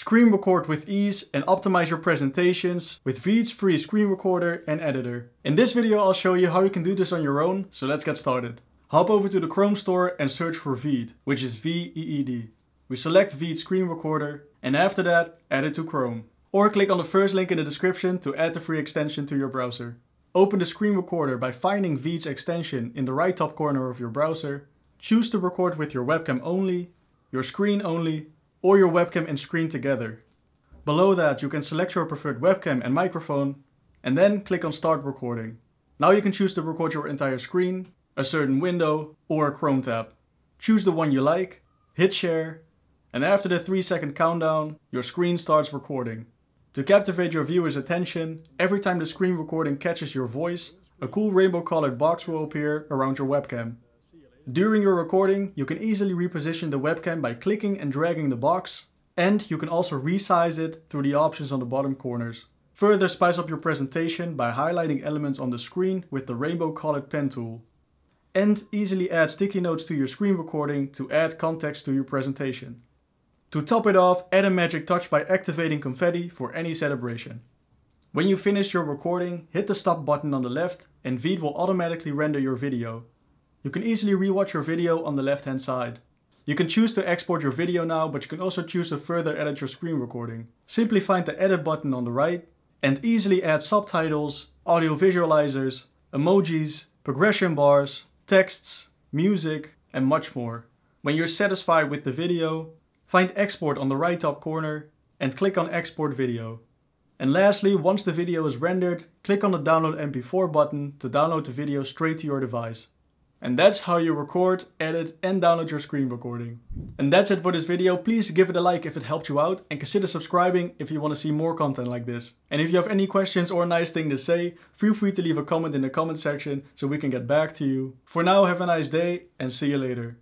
Screen record with ease and optimize your presentations with Veed's free screen recorder and editor. In this video I'll show you how you can do this on your own, so let's get started. Hop over to the Chrome store and search for Veed, which is V-E-E-D. We select Veed screen recorder and after that add it to Chrome. Or click on the first link in the description to add the free extension to your browser. Open the screen recorder by finding Veed's extension in the right top corner of your browser. Choose to record with your webcam only, your screen only, or your webcam and screen together. Below that, you can select your preferred webcam and microphone, and then click on Start Recording. Now you can choose to record your entire screen, a certain window, or a Chrome tab. Choose the one you like, hit share, and after the 3 second countdown, your screen starts recording. To captivate your viewer's attention, every time the screen recording catches your voice, a cool rainbow colored box will appear around your webcam. During your recording, you can easily reposition the webcam by clicking and dragging the box, and you can also resize it through the options on the bottom corners. Further spice up your presentation by highlighting elements on the screen with the rainbow colored pen tool. And easily add sticky notes to your screen recording to add context to your presentation. To top it off, add a magic touch by activating confetti for any celebration. When you finish your recording, hit the stop button on the left and Veed will automatically render your video, you can easily rewatch your video on the left hand side. You can choose to export your video now, but you can also choose to further edit your screen recording. Simply find the edit button on the right and easily add subtitles, audio visualizers, emojis, progression bars, texts, music, and much more. When you're satisfied with the video, find export on the right top corner and click on export video. And lastly, once the video is rendered, click on the download mp4 button to download the video straight to your device. And that's how you record, edit and download your screen recording. And that's it for this video. Please give it a like if it helped you out and consider subscribing if you want to see more content like this. And if you have any questions or a nice thing to say, feel free to leave a comment in the comment section so we can get back to you. For now, have a nice day and see you later.